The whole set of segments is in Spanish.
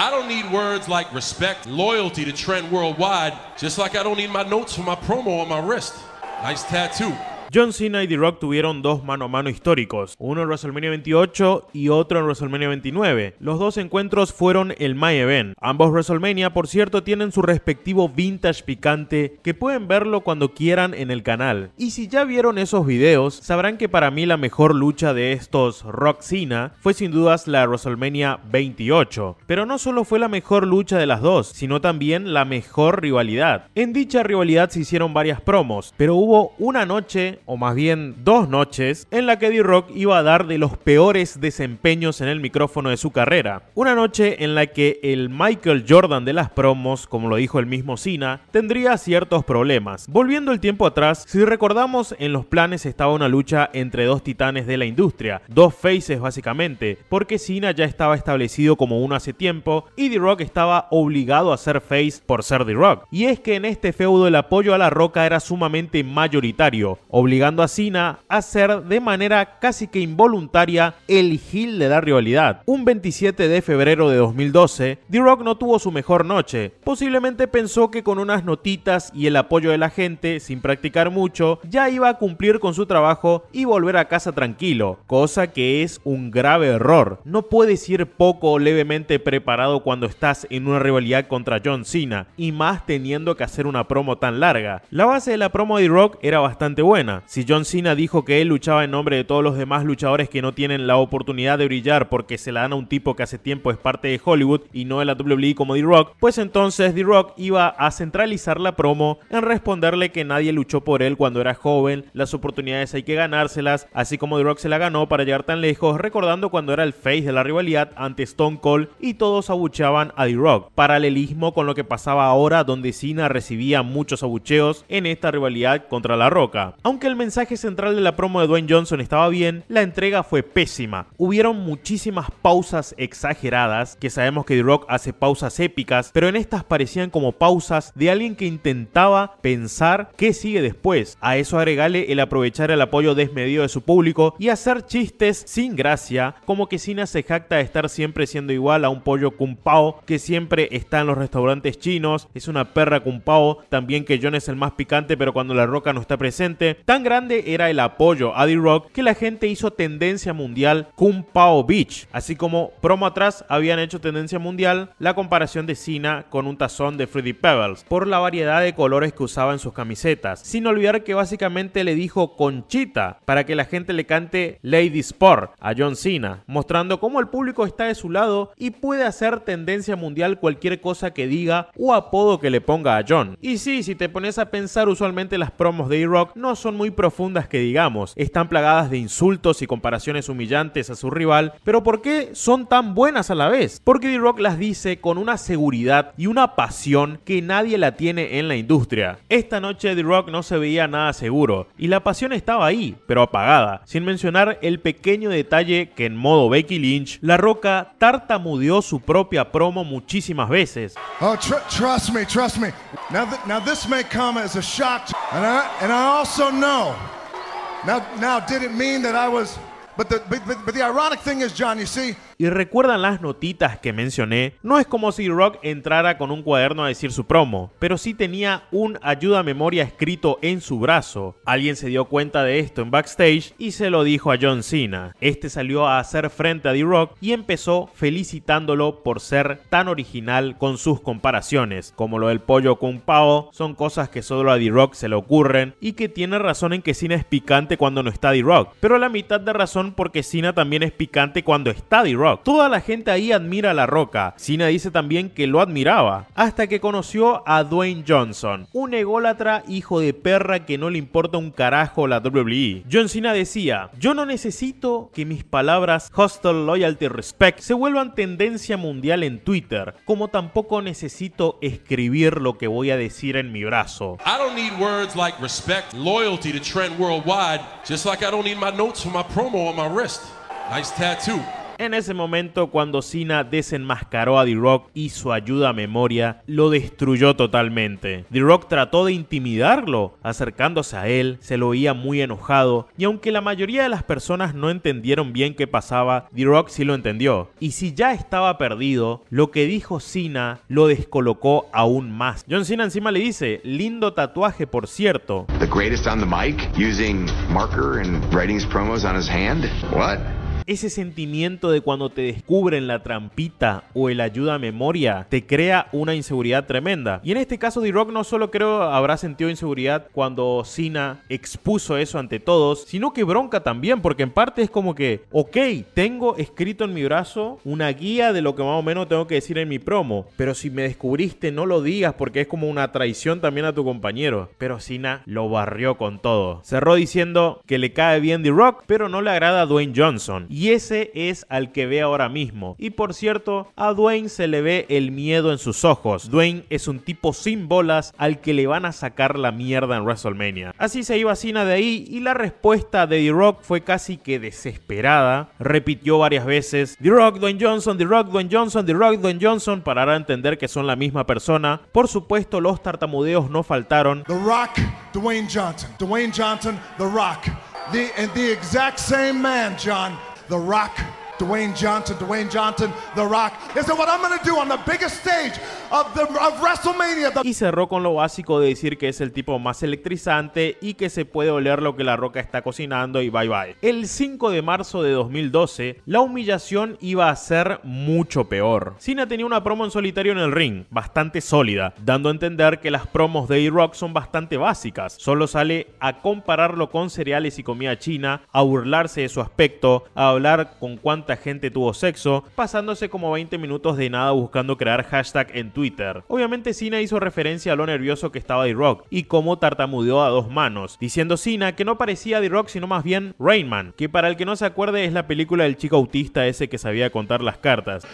I don't need words like respect, loyalty to trend worldwide, just like I don't need my notes for my promo on my wrist. Nice tattoo. John Cena y The Rock tuvieron dos mano a mano históricos, uno en WrestleMania 28 y otro en WrestleMania 29. Los dos encuentros fueron el My Event. Ambos WrestleMania, por cierto, tienen su respectivo vintage picante que pueden verlo cuando quieran en el canal. Y si ya vieron esos videos, sabrán que para mí la mejor lucha de estos Rock Cena fue sin dudas la WrestleMania 28. Pero no solo fue la mejor lucha de las dos, sino también la mejor rivalidad. En dicha rivalidad se hicieron varias promos, pero hubo una noche o más bien dos noches, en la que D-Rock iba a dar de los peores desempeños en el micrófono de su carrera. Una noche en la que el Michael Jordan de las promos, como lo dijo el mismo Cena, tendría ciertos problemas. Volviendo el tiempo atrás, si recordamos, en los planes estaba una lucha entre dos titanes de la industria, dos faces básicamente, porque Cena ya estaba establecido como uno hace tiempo y D-Rock estaba obligado a ser face por ser The rock Y es que en este feudo el apoyo a La Roca era sumamente mayoritario, obligando a Cena a hacer de manera casi que involuntaria el gil de la rivalidad. Un 27 de febrero de 2012, The Rock no tuvo su mejor noche. Posiblemente pensó que con unas notitas y el apoyo de la gente, sin practicar mucho, ya iba a cumplir con su trabajo y volver a casa tranquilo, cosa que es un grave error. No puedes ir poco o levemente preparado cuando estás en una rivalidad contra John Cena, y más teniendo que hacer una promo tan larga. La base de la promo de The Rock era bastante buena, si John Cena dijo que él luchaba en nombre de todos los demás luchadores que no tienen la oportunidad de brillar porque se la dan a un tipo que hace tiempo es parte de Hollywood y no de la WWE como D-Rock, pues entonces D-Rock iba a centralizar la promo en responderle que nadie luchó por él cuando era joven, las oportunidades hay que ganárselas, así como The Rock se la ganó para llegar tan lejos, recordando cuando era el face de la rivalidad ante Stone Cold y todos abucheaban a The Rock. Paralelismo con lo que pasaba ahora donde Cena recibía muchos abucheos en esta rivalidad contra La Roca. Aunque el mensaje central de la promo de Dwayne Johnson estaba bien, la entrega fue pésima. Hubieron muchísimas pausas exageradas, que sabemos que The Rock hace pausas épicas, pero en estas parecían como pausas de alguien que intentaba pensar qué sigue después. A eso agregale el aprovechar el apoyo desmedido de su público y hacer chistes sin gracia, como que Cena se jacta de estar siempre siendo igual a un pollo cumpao que siempre está en los restaurantes chinos, es una perra cumpao, pao, también que John es el más picante pero cuando la roca no está presente grande era el apoyo a D-Rock que la gente hizo tendencia mundial con Pao Beach, así como promo atrás habían hecho tendencia mundial la comparación de Cena con un tazón de Freddy Pebbles por la variedad de colores que usaba en sus camisetas, sin olvidar que básicamente le dijo Conchita para que la gente le cante Lady Sport a John Cena, mostrando cómo el público está de su lado y puede hacer tendencia mundial cualquier cosa que diga o apodo que le ponga a John. Y sí, si te pones a pensar usualmente las promos de d rock no son muy profundas que digamos, están plagadas de insultos y comparaciones humillantes a su rival, pero ¿por qué son tan buenas a la vez? Porque D-Rock las dice con una seguridad y una pasión que nadie la tiene en la industria. Esta noche D-Rock no se veía nada seguro y la pasión estaba ahí, pero apagada, sin mencionar el pequeño detalle que en modo Becky Lynch, La Roca tartamudeó su propia promo muchísimas veces. Oh, trust me, trust me. Now, th now this may come as a shock, and I, and I also know. Now, now, did it mean that I was Y recuerdan las notitas que mencioné, no es como si Rock entrara con un cuaderno a decir su promo, pero sí tenía un ayuda a memoria escrito en su brazo. Alguien se dio cuenta de esto en backstage y se lo dijo a John Cena. Este salió a hacer frente a D-Rock y empezó felicitándolo por ser tan original con sus comparaciones, como lo del pollo con pavo, son cosas que solo a D-Rock se le ocurren y que tiene razón en que Cena es picante cuando no está D-Rock, pero la mitad de razón porque Cena también es picante cuando está The rock Toda la gente ahí admira a La Roca. Cena dice también que lo admiraba, hasta que conoció a Dwayne Johnson, un ególatra hijo de perra que no le importa un carajo la WWE. John Cena decía, yo no necesito que mis palabras hostile, loyalty, respect se vuelvan tendencia mundial en Twitter, como tampoco necesito escribir lo que voy a decir en mi brazo. I don't need words like respect, loyalty to trend worldwide, just like I don't need my notes for my promo on my wrist. Nice tattoo. En ese momento, cuando Cena desenmascaró a The Rock y su ayuda a memoria, lo destruyó totalmente. The Rock trató de intimidarlo, acercándose a él, se lo oía muy enojado, y aunque la mayoría de las personas no entendieron bien qué pasaba, The Rock sí lo entendió. Y si ya estaba perdido, lo que dijo Cena lo descolocó aún más. John Cena encima le dice, lindo tatuaje por cierto. What? ese sentimiento de cuando te descubren la trampita o el ayuda a memoria te crea una inseguridad tremenda. Y en este caso, D-Rock no solo creo habrá sentido inseguridad cuando Cena expuso eso ante todos, sino que bronca también, porque en parte es como que, ok, tengo escrito en mi brazo una guía de lo que más o menos tengo que decir en mi promo, pero si me descubriste, no lo digas porque es como una traición también a tu compañero. Pero Cena lo barrió con todo. Cerró diciendo que le cae bien D-Rock, pero no le agrada a Dwayne Johnson. Y ese es al que ve ahora mismo. Y por cierto, a Dwayne se le ve el miedo en sus ojos. Dwayne es un tipo sin bolas al que le van a sacar la mierda en WrestleMania. Así se iba Cena de ahí y la respuesta de The Rock fue casi que desesperada. Repitió varias veces, The Rock, Dwayne Johnson, The Rock, Dwayne Johnson, The Rock, Dwayne Johnson, para dar a entender que son la misma persona. Por supuesto, los tartamudeos no faltaron. The Rock, Dwayne Johnson, Dwayne Johnson, The Rock. and the exact same man, John. The Rock Dwayne Johnson, Dwayne Johnson, The Rock. what I'm going to do on the biggest stage WrestleMania. Y cerró con lo básico de decir que es el tipo más electrizante y que se puede oler lo que La Roca está cocinando y bye bye. El 5 de marzo de 2012, la humillación iba a ser mucho peor. Cena tenía una promo en solitario en el ring, bastante sólida, dando a entender que las promos de e rock son bastante básicas. Solo sale a compararlo con cereales y comida china, a burlarse de su aspecto, a hablar con cuánta gente tuvo sexo, pasándose como 20 minutos de nada buscando crear hashtag en Twitter. Obviamente Cena hizo referencia a lo nervioso que estaba D-Rock y cómo tartamudeó a dos manos, diciendo Cena que no parecía D-Rock sino más bien Rainman, que para el que no se acuerde es la película del chico autista ese que sabía contar las cartas.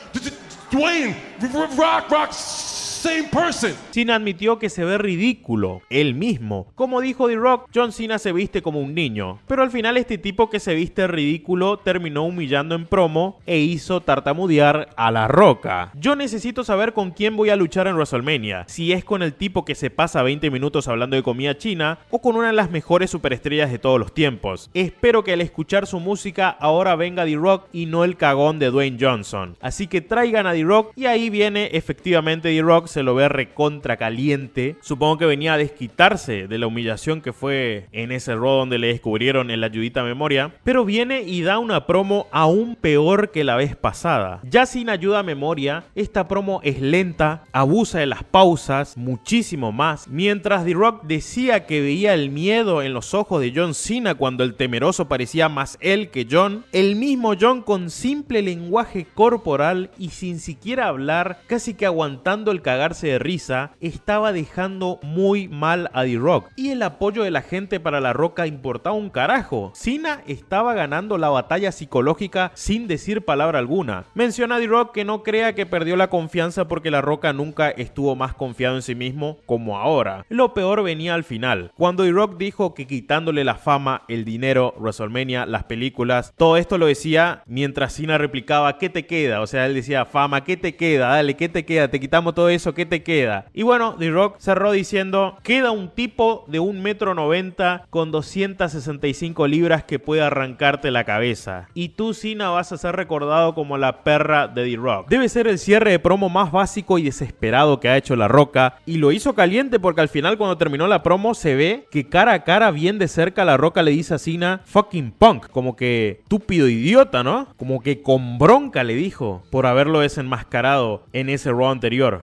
China admitió que se ve ridículo, él mismo. Como dijo The Rock, John Cena se viste como un niño. Pero al final este tipo que se viste ridículo terminó humillando en promo e hizo tartamudear a La Roca. Yo necesito saber con quién voy a luchar en WrestleMania. Si es con el tipo que se pasa 20 minutos hablando de comida china o con una de las mejores superestrellas de todos los tiempos. Espero que al escuchar su música ahora venga The Rock y no el cagón de Dwayne Johnson. Así que traigan a The Rock y ahí viene efectivamente The Rock se lo ve recontra caliente. Supongo que venía a desquitarse de la humillación que fue en ese rodo donde le descubrieron en la ayudita memoria. Pero viene y da una promo aún peor que la vez pasada. Ya sin ayuda a memoria, esta promo es lenta, abusa de las pausas, muchísimo más. Mientras The Rock decía que veía el miedo en los ojos de John Cena cuando el temeroso parecía más él que John, el mismo John con simple lenguaje corporal y sin siquiera hablar, casi que aguantando el cagar de risa, estaba dejando muy mal a D-Rock y el apoyo de la gente para La Roca importaba un carajo. Cena estaba ganando la batalla psicológica sin decir palabra alguna. Menciona a rock que no crea que perdió la confianza porque La Roca nunca estuvo más confiado en sí mismo como ahora. Lo peor venía al final, cuando The rock dijo que quitándole la fama, el dinero, WrestleMania, las películas, todo esto lo decía mientras Cena replicaba, ¿qué te queda? O sea, él decía, fama, ¿qué te queda? Dale, ¿qué te queda? Te quitamos todo eso ¿Qué te queda? Y bueno, The Rock cerró diciendo, queda un tipo de 1,90 m con 265 libras que puede arrancarte la cabeza. Y tú, Sina, vas a ser recordado como la perra de The Rock. Debe ser el cierre de promo más básico y desesperado que ha hecho La Roca. Y lo hizo caliente porque al final cuando terminó la promo se ve que cara a cara, bien de cerca, La Roca le dice a Sina fucking punk, como que estúpido idiota, ¿no? Como que con bronca le dijo por haberlo desenmascarado en ese Raw anterior.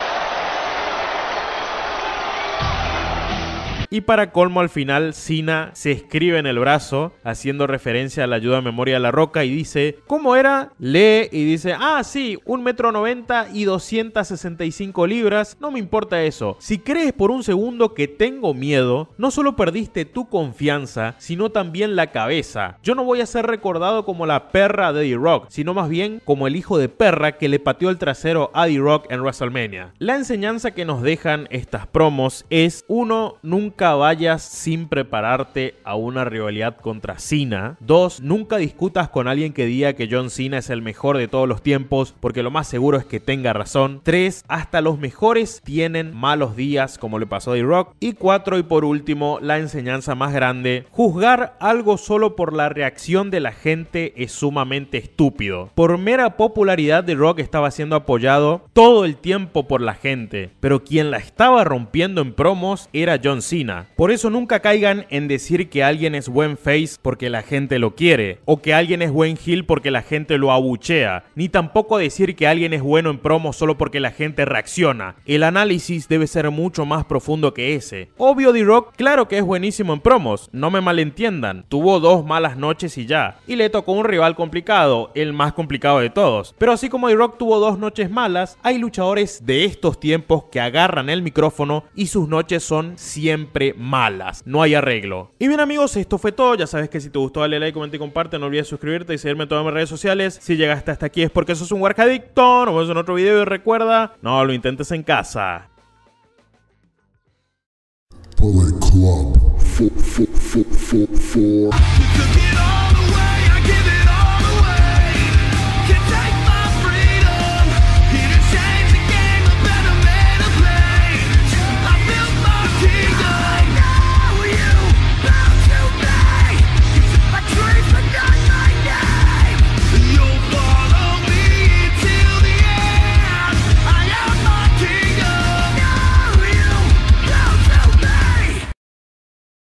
Y para colmo al final, Cena se escribe en el brazo, haciendo referencia a la ayuda a memoria de la roca y dice, ¿cómo era? Lee y dice, ah, sí, un metro noventa y 265 libras, no me importa eso. Si crees por un segundo que tengo miedo, no solo perdiste tu confianza, sino también la cabeza. Yo no voy a ser recordado como la perra de D-Rock, sino más bien como el hijo de perra que le pateó el trasero a D-Rock en WrestleMania. La enseñanza que nos dejan estas promos es, uno, nunca vayas sin prepararte a una rivalidad contra Cena. 2. Nunca discutas con alguien que diga que John Cena es el mejor de todos los tiempos, porque lo más seguro es que tenga razón. 3. Hasta los mejores tienen malos días, como le pasó a The rock Y 4. Y por último, la enseñanza más grande. Juzgar algo solo por la reacción de la gente es sumamente estúpido. Por mera popularidad, The rock estaba siendo apoyado todo el tiempo por la gente, pero quien la estaba rompiendo en promos era John Cena. Por eso nunca caigan en decir que alguien es buen face porque la gente lo quiere, o que alguien es buen heel porque la gente lo abuchea, ni tampoco decir que alguien es bueno en promos solo porque la gente reacciona. El análisis debe ser mucho más profundo que ese. Obvio D-Rock, claro que es buenísimo en promos, no me malentiendan, tuvo dos malas noches y ya, y le tocó un rival complicado, el más complicado de todos. Pero así como D-Rock tuvo dos noches malas, hay luchadores de estos tiempos que agarran el micrófono y sus noches son siempre malas. No hay arreglo. Y bien amigos, esto fue todo. Ya sabes que si te gustó dale like, comenta y comparte. No olvides suscribirte y seguirme en todas mis redes sociales. Si llegaste hasta aquí es porque sos un workadicto. Nos vemos en otro video y recuerda, no lo intentes en casa.